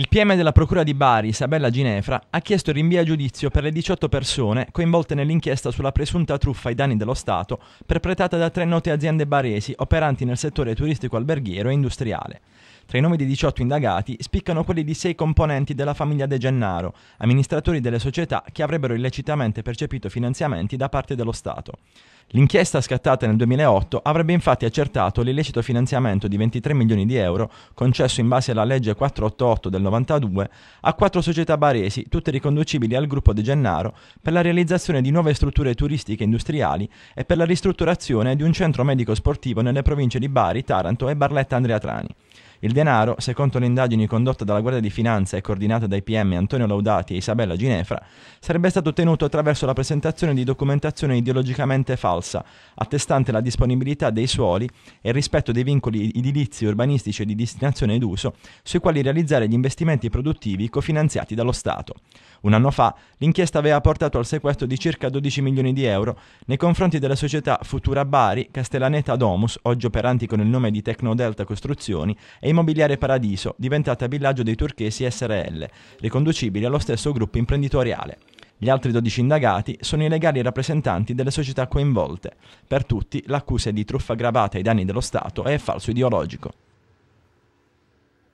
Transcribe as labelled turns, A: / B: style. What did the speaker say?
A: Il PM della Procura di Bari, Isabella Ginefra, ha chiesto il rinvio a giudizio per le 18 persone coinvolte nell'inchiesta sulla presunta truffa ai danni dello Stato perpetrata da tre note aziende baresi operanti nel settore turistico alberghiero e industriale. Tra i nomi dei 18 indagati spiccano quelli di sei componenti della famiglia De Gennaro, amministratori delle società che avrebbero illecitamente percepito finanziamenti da parte dello Stato. L'inchiesta scattata nel 2008 avrebbe infatti accertato l'illecito finanziamento di 23 milioni di euro concesso in base alla legge 488 del 92 a quattro società baresi, tutte riconducibili al gruppo De Gennaro, per la realizzazione di nuove strutture turistiche industriali e per la ristrutturazione di un centro medico sportivo nelle province di Bari, Taranto e Barletta Andrea Trani. Il denaro, secondo le indagini condotte dalla Guardia di Finanza e coordinate dai PM Antonio Laudati e Isabella Ginefra, sarebbe stato ottenuto attraverso la presentazione di documentazione ideologicamente falsa, attestante la disponibilità dei suoli e il rispetto dei vincoli edilizi, urbanistici e di destinazione ed uso, sui quali realizzare gli investimenti produttivi cofinanziati dallo Stato. Un anno fa, l'inchiesta aveva portato al sequestro di circa 12 milioni di euro nei confronti della società Futura Bari Castellaneta Domus, oggi operanti con il nome di Tecnodelta Costruzioni, e Immobiliare Paradiso, diventata villaggio dei turchesi SRL, riconducibile allo stesso gruppo imprenditoriale. Gli altri 12 indagati sono i legali rappresentanti delle società coinvolte. Per tutti l'accusa è di truffa aggravata ai danni dello Stato e falso ideologico.